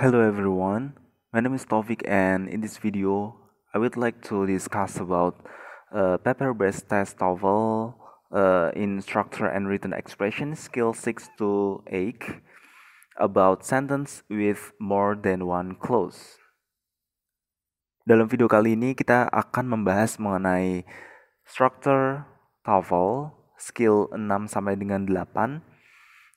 Hello everyone, my name is Taufik and in this video I would like to discuss about uh, paper-based test novel uh, in structure and written expression skill 6 to 8 about sentence with more than one clause. Dalam video kali ini kita akan membahas mengenai structure TOEFL skill 6 sampai dengan 8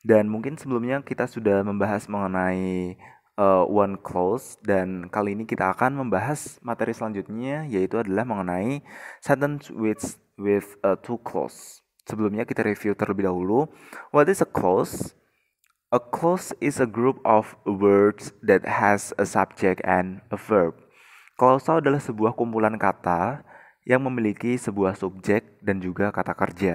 dan mungkin sebelumnya kita sudah membahas mengenai uh, One Close dan kali ini kita akan membahas materi selanjutnya yaitu adalah mengenai sentence with with a eh, two clause. Sebelumnya kita review terlebih dahulu. What is a clause? A clause is a group of words that has a subject and a verb. Clause adalah sebuah kumpulan kata yang memiliki sebuah subjek dan juga kata kerja.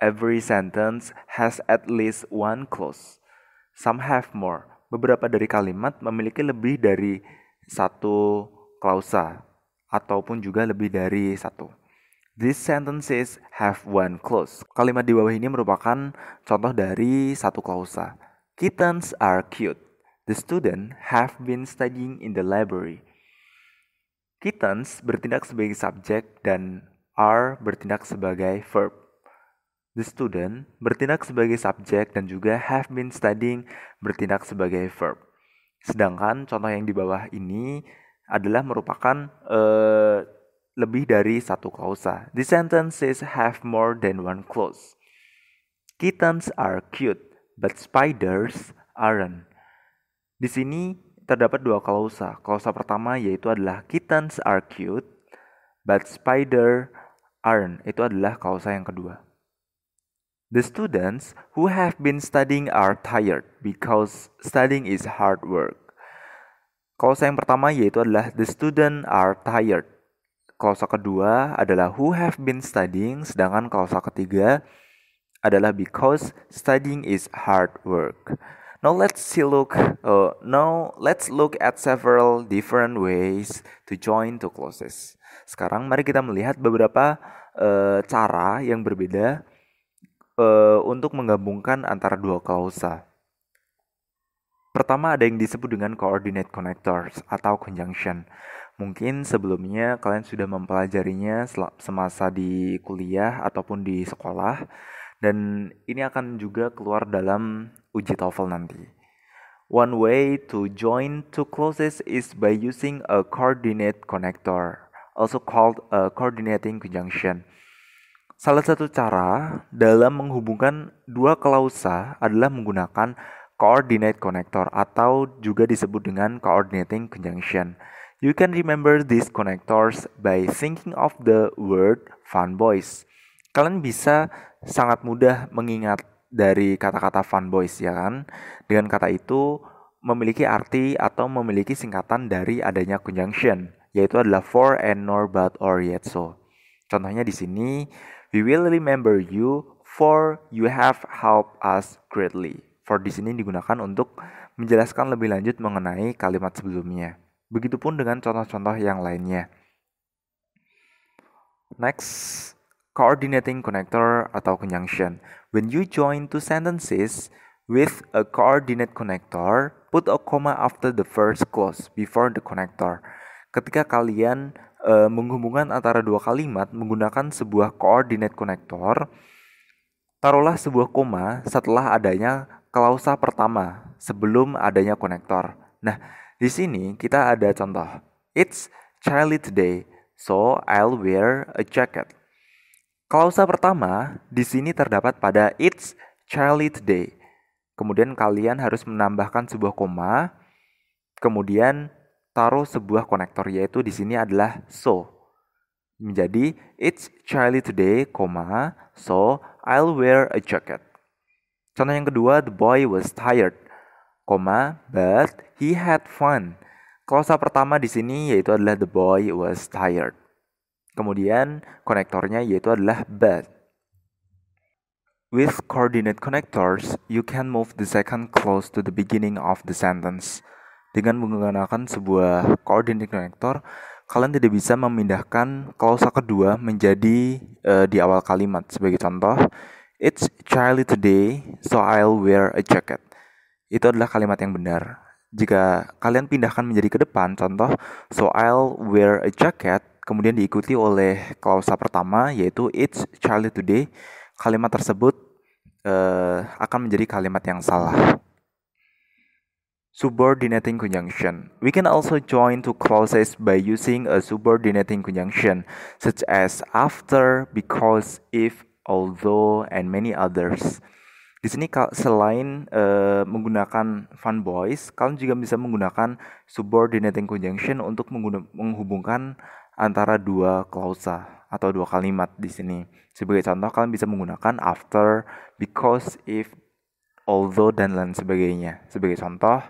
Every sentence has at least one clause. Some have more, beberapa dari kalimat memiliki lebih dari satu klausa ataupun juga lebih dari satu. These sentences have one clause. Kalimat di bawah ini merupakan contoh dari satu klausa. Kittens are cute. The student have been studying in the library. Kittens bertindak sebagai subjek dan are bertindak sebagai verb. The student bertindak sebagai subjek dan juga have been studying bertindak sebagai verb. Sedangkan contoh yang di bawah ini adalah merupakan uh, lebih dari satu klausa. The sentences have more than one clause. Kittens are cute, but spiders aren't. Di sini terdapat dua klausa. Klausa pertama yaitu adalah kittens are cute, but spider aren't. Itu adalah klausa yang kedua. The students who have been studying are tired because studying is hard work. Klausa yang pertama yaitu adalah the student are tired. Klausa kedua adalah who have been studying, sedangkan klausa ketiga adalah because studying is hard work. Now let's see look. Uh, now let's look at several different ways to join two clauses. Sekarang mari kita melihat beberapa uh, cara yang berbeda untuk menggabungkan antara dua klausa. Pertama ada yang disebut dengan coordinate connectors atau conjunction. Mungkin sebelumnya kalian sudah mempelajarinya semasa di kuliah ataupun di sekolah dan ini akan juga keluar dalam uji TOEFL nanti. One way to join two clauses is by using a coordinate connector, also called a coordinating conjunction. Salah satu cara dalam menghubungkan dua klausa adalah menggunakan coordinate connector atau juga disebut dengan coordinating conjunction. You can remember these connectors by thinking of the word fanboys. Kalian bisa sangat mudah mengingat dari kata-kata fanboys ya kan. Dengan kata itu memiliki arti atau memiliki singkatan dari adanya conjunction yaitu adalah for and nor but or yet so. Contohnya di sini We will remember you for you have helped us greatly. For di sini digunakan untuk menjelaskan lebih lanjut mengenai kalimat sebelumnya. Begitupun dengan contoh-contoh yang lainnya. Next, coordinating connector atau conjunction. When you join two sentences with a coordinate connector, put a comma after the first clause before the connector. Ketika kalian e, menghubungkan antara dua kalimat menggunakan sebuah koordinat konektor. Taruhlah sebuah koma setelah adanya klausa pertama sebelum adanya konektor. Nah, di sini kita ada contoh. It's chilly today, so I'll wear a jacket. Klausa pertama di sini terdapat pada it's chilly today. Kemudian kalian harus menambahkan sebuah koma, kemudian taruh sebuah konektor yaitu di sini adalah so menjadi it's chilly today, comma, so I'll wear a jacket. Contoh yang kedua, the boy was tired, comma, but he had fun. Klausa pertama di sini yaitu adalah the boy was tired. Kemudian konektornya yaitu adalah but. With coordinate connectors, you can move the second clause to the beginning of the sentence. Dengan menggunakan sebuah coordinate connector, kalian tidak bisa memindahkan klausa kedua menjadi uh, di awal kalimat. Sebagai contoh, it's chilly today, so I'll wear a jacket. Itu adalah kalimat yang benar. Jika kalian pindahkan menjadi ke depan, contoh, so I'll wear a jacket, kemudian diikuti oleh klausa pertama yaitu it's chilly today, kalimat tersebut uh, akan menjadi kalimat yang salah. Subordinating conjunction. We can also join two clauses by using a subordinating conjunction, such as after, because, if, although, and many others. Di sini selain uh, menggunakan fun boys, kalian juga bisa menggunakan subordinating conjunction untuk menghubungkan antara dua klausa atau dua kalimat di sini. Sebagai contoh, kalian bisa menggunakan after, because, if, although, dan lain sebagainya. Sebagai contoh,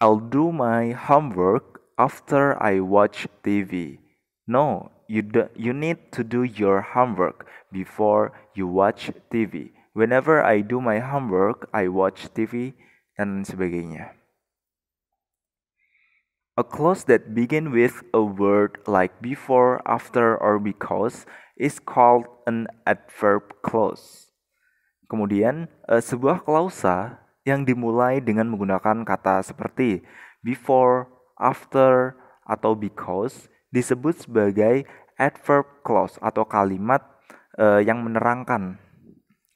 I'll do my homework after I watch TV. No, you, do, you need to do your homework before you watch TV. Whenever I do my homework, I watch TV, dan sebagainya. A clause that begin with a word like before, after, or because is called an adverb clause. Kemudian, sebuah klausa yang dimulai dengan menggunakan kata seperti before, after, atau because disebut sebagai adverb clause atau kalimat uh, yang menerangkan.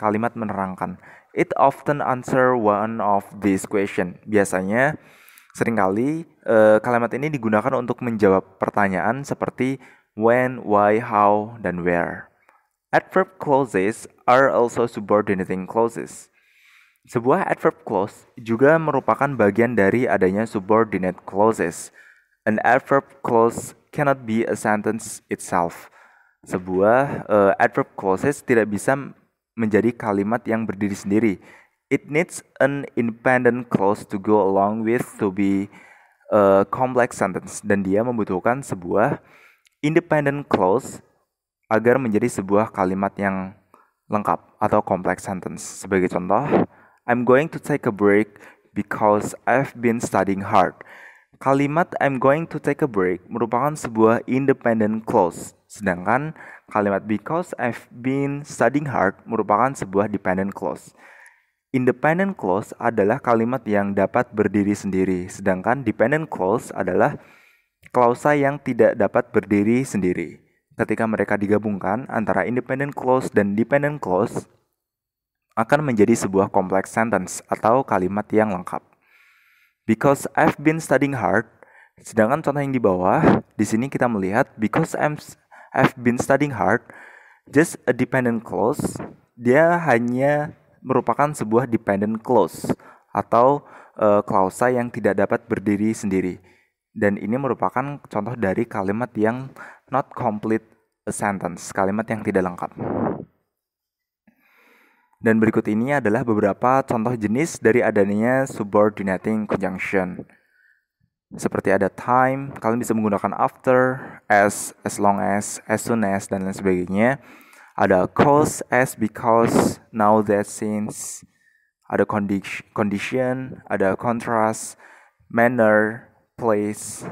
Kalimat menerangkan. It often answer one of these question. Biasanya seringkali uh, kalimat ini digunakan untuk menjawab pertanyaan seperti when, why, how, dan where. Adverb clauses are also subordinating clauses. Sebuah adverb clause juga merupakan bagian dari adanya subordinate clauses. An adverb clause cannot be a sentence itself. Sebuah uh, adverb clauses tidak bisa menjadi kalimat yang berdiri sendiri. It needs an independent clause to go along with to be a eh, complex sentence dan dia membutuhkan sebuah independent clause agar menjadi sebuah kalimat yang lengkap atau complex sentence. Sebagai contoh, I'm going to take a break because I've been studying hard. Kalimat I'm going to take a break merupakan sebuah independent clause, sedangkan kalimat because I've been studying hard merupakan sebuah dependent clause. Independent clause adalah kalimat yang dapat berdiri sendiri, sedangkan dependent clause adalah klausa yang tidak dapat berdiri sendiri. Ketika mereka digabungkan antara independent clause dan dependent clause, akan menjadi sebuah kompleks sentence atau kalimat yang lengkap. Because I've been studying hard, sedangkan contoh yang di bawah, di sini kita melihat because I'm, I've been studying hard, just a dependent clause, dia hanya merupakan sebuah dependent clause atau uh, klausa yang tidak dapat berdiri sendiri. Dan ini merupakan contoh dari kalimat yang not complete a sentence, kalimat yang tidak lengkap. Dan berikut ini adalah beberapa contoh jenis dari adanya subordinating conjunction. Seperti ada time, kalian bisa menggunakan after, as, as long as, as soon as, dan lain sebagainya. Ada cause, as, because, now that, since. Ada condition, ada contrast, manner, place.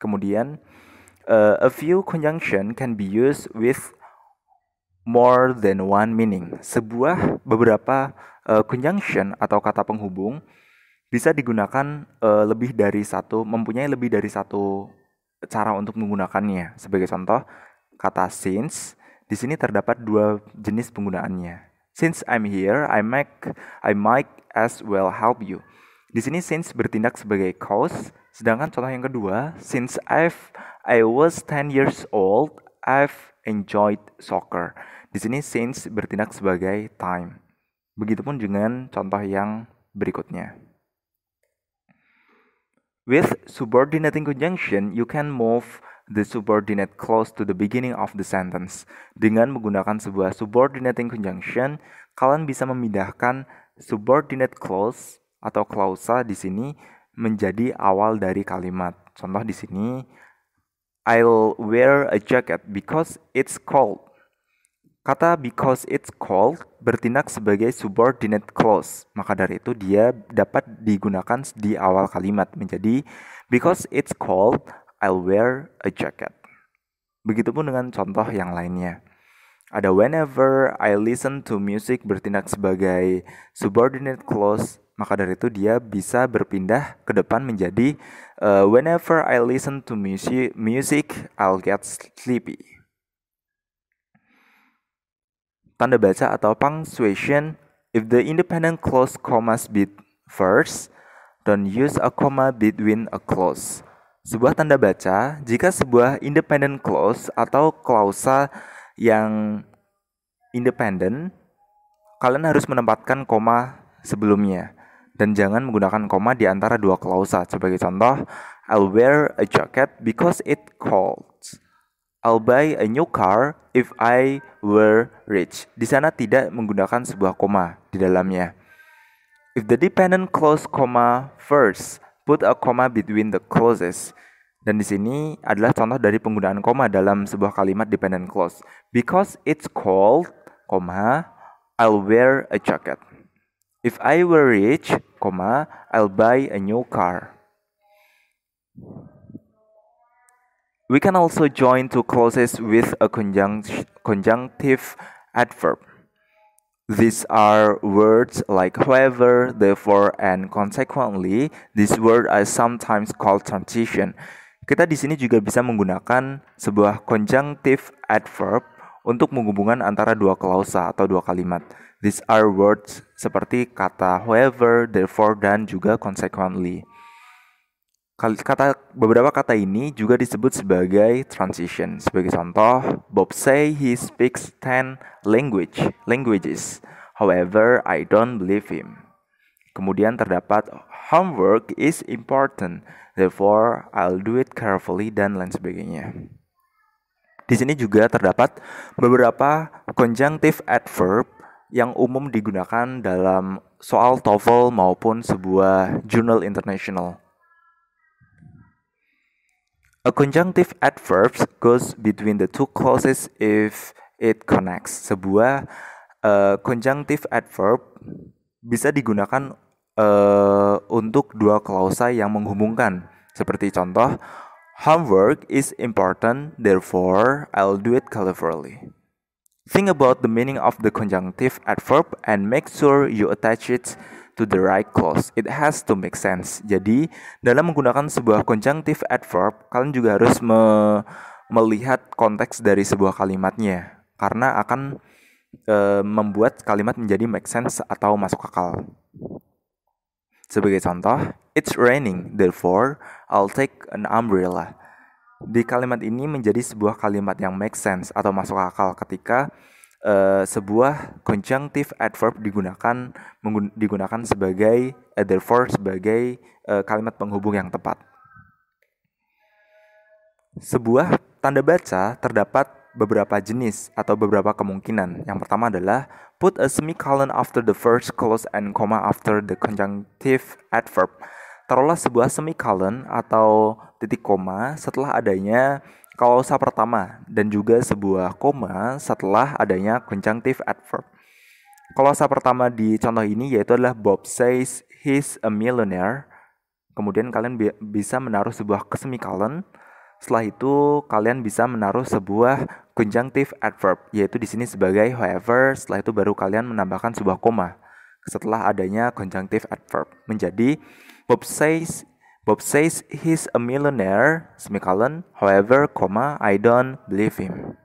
Kemudian, uh, a few conjunction can be used with more than one meaning. Sebuah beberapa uh, conjunction atau kata penghubung bisa digunakan uh, lebih dari satu, mempunyai lebih dari satu cara untuk menggunakannya. Sebagai contoh, kata since di sini terdapat dua jenis penggunaannya. Since I'm here, I might I might as well help you. Di sini since bertindak sebagai cause, sedangkan contoh yang kedua, since I've I was 10 years old, I've enjoyed soccer. Di sini since bertindak sebagai time. Begitupun dengan contoh yang berikutnya. With subordinating conjunction, you can move the subordinate clause to the beginning of the sentence. Dengan menggunakan sebuah subordinating conjunction, kalian bisa memindahkan subordinate clause atau klausa di sini menjadi awal dari kalimat. Contoh di sini, I'll wear a jacket because it's cold. Kata because it's cold bertindak sebagai subordinate clause. Maka dari itu dia dapat digunakan di awal kalimat menjadi because it's cold, I'll wear a jacket. Begitupun dengan contoh yang lainnya. Ada whenever I listen to music bertindak sebagai subordinate clause, maka dari itu dia bisa berpindah ke depan menjadi Uh, whenever I listen to music, music, I'll get sleepy. Tanda baca atau punctuation, if the independent clause commas bit first, don't use a comma between a clause. Sebuah tanda baca jika sebuah independent clause atau klausa yang independent, kalian harus menempatkan koma sebelumnya dan jangan menggunakan koma di antara dua klausa. Sebagai contoh, I'll wear a jacket because it cold. I'll buy a new car if I were rich. Di sana tidak menggunakan sebuah koma di dalamnya. If the dependent clause comma first, put a comma between the clauses. Dan di sini adalah contoh dari penggunaan koma dalam sebuah kalimat dependent clause. Because it's cold, comma, I'll wear a jacket. If I were rich, Koma, I'll buy a new car. We can also join two clauses with a conjunct conjunctive adverb. These are words like however, therefore, and consequently. These words are sometimes called transition. Kita di sini juga bisa menggunakan sebuah conjunctive adverb untuk menghubungkan antara dua klausa atau dua kalimat. These are words seperti kata however, therefore, dan juga consequently. Kata, beberapa kata ini juga disebut sebagai transition. Sebagai contoh, Bob say he speaks 10 language, languages. However, I don't believe him. Kemudian terdapat homework is important, therefore I'll do it carefully dan lain sebagainya. Di sini juga terdapat beberapa conjunctive adverb yang umum digunakan dalam soal TOEFL maupun sebuah jurnal internasional. A conjunctive adverb goes between the two clauses if it connects. Sebuah uh, conjunctive adverb bisa digunakan uh, untuk dua klausa yang menghubungkan. Seperti contoh, homework is important, therefore I'll do it cleverly. Think about the meaning of the conjunctive adverb and make sure you attach it to the right clause. It has to make sense. Jadi, dalam menggunakan sebuah conjunctive adverb, kalian juga harus me melihat konteks dari sebuah kalimatnya karena akan e, membuat kalimat menjadi make sense atau masuk akal. Sebagai contoh, it's raining, therefore I'll take an umbrella. Di kalimat ini menjadi sebuah kalimat yang make sense atau masuk akal ketika uh, sebuah conjunctive adverb digunakan menggun, digunakan sebagai uh, therefore sebagai uh, kalimat penghubung yang tepat. Sebuah tanda baca terdapat beberapa jenis atau beberapa kemungkinan. Yang pertama adalah put a semicolon after the first clause and comma after the conjunctive adverb. Taruhlah sebuah semicolon atau titik koma setelah adanya kausa pertama dan juga sebuah koma setelah adanya conjunctive adverb. Kausa pertama di contoh ini yaitu adalah Bob says he's a millionaire. Kemudian kalian bi bisa menaruh sebuah semicolon. Setelah itu kalian bisa menaruh sebuah conjunctive adverb yaitu di sini sebagai however. Setelah itu baru kalian menambahkan sebuah koma setelah adanya conjunctive adverb menjadi Bob says Bob says he's a millionaire, semicolon, however, comma, I don't believe him.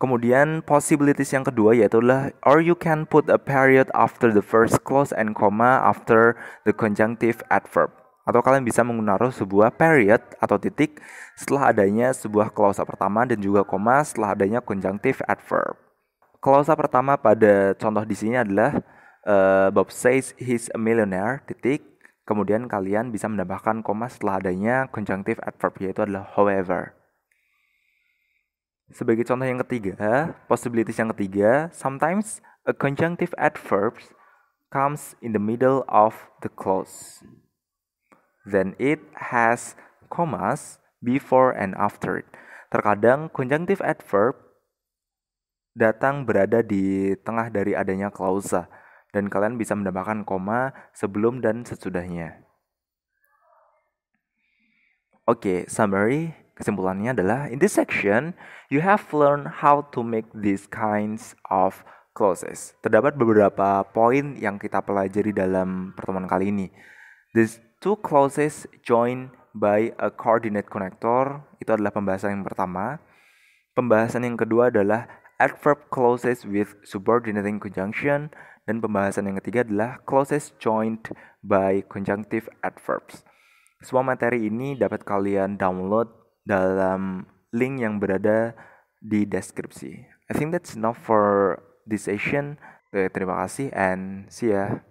Kemudian possibilities yang kedua yaitu adalah or you can put a period after the first clause and comma after the conjunctive adverb. Atau kalian bisa menggunakan sebuah period atau titik setelah adanya sebuah klausa pertama dan juga koma setelah adanya conjunctive adverb. Klausa pertama pada contoh di sini adalah uh, Bob says he's a millionaire, titik. Kemudian kalian bisa menambahkan koma setelah adanya konjunktif adverb yaitu adalah however. Sebagai contoh yang ketiga, possibilities yang ketiga, sometimes a conjunctive adverb comes in the middle of the clause. Then it has commas before and after it. Terkadang conjunctive adverb datang berada di tengah dari adanya klausa dan kalian bisa menambahkan koma sebelum dan sesudahnya. Oke, okay, summary kesimpulannya adalah in this section you have learned how to make these kinds of clauses. Terdapat beberapa poin yang kita pelajari dalam pertemuan kali ini. These two clauses joined by a coordinate connector itu adalah pembahasan yang pertama. Pembahasan yang kedua adalah adverb clauses with subordinating conjunction dan pembahasan yang ketiga adalah clauses joined by conjunctive adverbs. Semua materi ini dapat kalian download dalam link yang berada di deskripsi. I think that's enough for this session. Terima kasih and see ya.